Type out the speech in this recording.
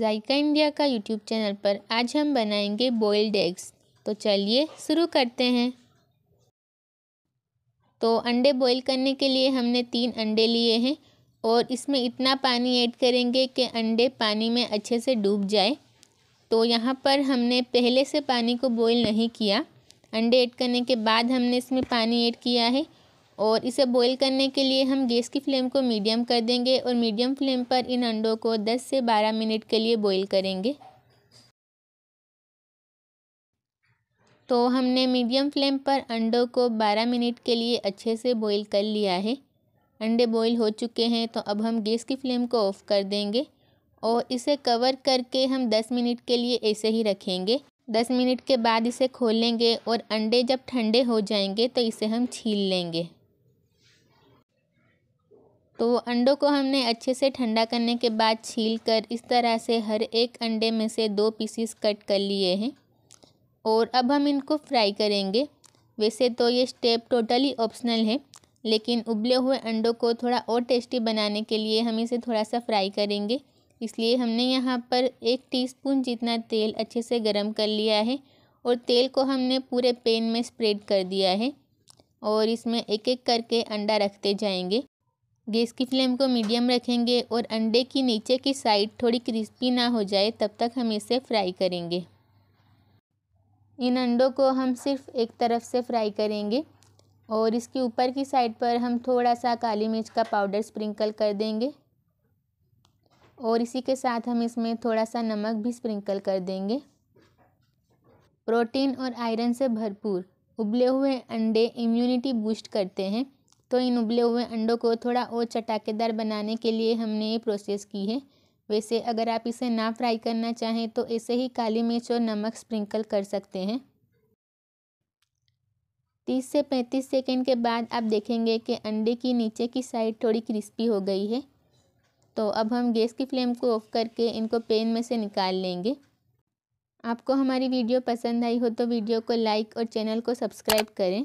जायका India का YouTube channel पर आज हम बनाएंगे बॉइल्ड एग्स तो चलिए शुरू करते हैं तो अंडे बॉईल करने के लिए हमने तीन अंडे लिए हैं और इसमें इतना पानी ऐड करेंगे कि अंडे पानी में अच्छे से डूब जाए तो यहाँ पर हमने पहले से पानी को बॉईल नहीं किया अंडे ऐड करने के बाद हमने इसमें पानी ऐड किया है और इसे बॉईल करने के लिए हम गैस की फ्लेम को मीडियम कर देंगे और मीडियम फ्लेम पर इन अंडों को 10 से 12 मिनट के लिए बॉईल करेंगे तो हमने मीडियम फ्लेम पर अंडों को 12 मिनट के लिए अच्छे से बॉईल कर लिया है अंडे बॉईल हो चुके हैं तो अब हम गैस की फ्लेम को ऑफ़ कर देंगे और इसे कवर करके हम दस मिनट के लिए ऐसे ही रखेंगे दस मिनट के बाद इसे खोलेंगे और अंडे जब ठंडे हो जाएंगे तो इसे हम छील लेंगे तो अंडों को हमने अच्छे से ठंडा करने के बाद छील कर इस तरह से हर एक अंडे में से दो पीसीस कट कर लिए हैं और अब हम इनको फ्राई करेंगे वैसे तो ये स्टेप टोटली ऑप्शनल है लेकिन उबले हुए अंडों को थोड़ा और टेस्टी बनाने के लिए हम इसे थोड़ा सा फ्राई करेंगे इसलिए हमने यहाँ पर एक टीस्पून जितना तेल अच्छे से गर्म कर लिया है और तेल को हमने पूरे पेन में स्प्रेड कर दिया है और इसमें एक एक करके अंडा रखते जाएंगे गैस की फ्लेम को मीडियम रखेंगे और अंडे की नीचे की साइड थोड़ी क्रिस्पी ना हो जाए तब तक हम इसे फ्राई करेंगे इन अंडों को हम सिर्फ एक तरफ से फ्राई करेंगे और इसके ऊपर की साइड पर हम थोड़ा सा काली मिर्च का पाउडर स्प्रिंकल कर देंगे और इसी के साथ हम इसमें थोड़ा सा नमक भी स्प्रिंकल कर देंगे प्रोटीन और आयरन से भरपूर उबले हुए अंडे इम्यूनिटी बूस्ट करते हैं तो इन उबले हुए अंडों को थोड़ा और चटाकेदार बनाने के लिए हमने ये प्रोसेस की है वैसे अगर आप इसे ना फ्राई करना चाहें तो ऐसे ही काली मिर्च और नमक स्प्रिंकल कर सकते हैं तीस से पैंतीस सेकेंड के बाद आप देखेंगे कि अंडे की नीचे की साइड थोड़ी क्रिस्पी हो गई है तो अब हम गैस की फ्लेम को ऑफ करके इनको पेन में से निकाल लेंगे आपको हमारी वीडियो पसंद आई हो तो वीडियो को लाइक और चैनल को सब्सक्राइब करें